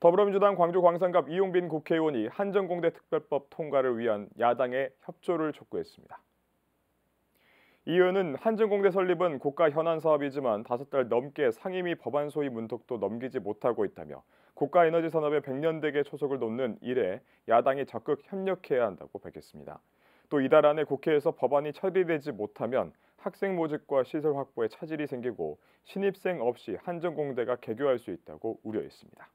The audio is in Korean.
더불어민주당 광주 광산갑 이용빈 국회의원이 한전공대 특별법 통과를 위한 야당의 협조를 촉구했습니다. 이 의원은 한전공대 설립은 국가 현안 사업이지만 다섯 달 넘게 상임위 법안 소위 문턱도 넘기지 못하고 있다며 국가 에너지 산업의 100년 대계 초석을 놓는 일에 야당이 적극 협력해야 한다고 밝혔습니다. 또 이달 안에 국회에서 법안이 처리되지 못하면 학생 모집과 시설 확보에 차질이 생기고 신입생 없이 한전공대가 개교할 수 있다고 우려했습니다.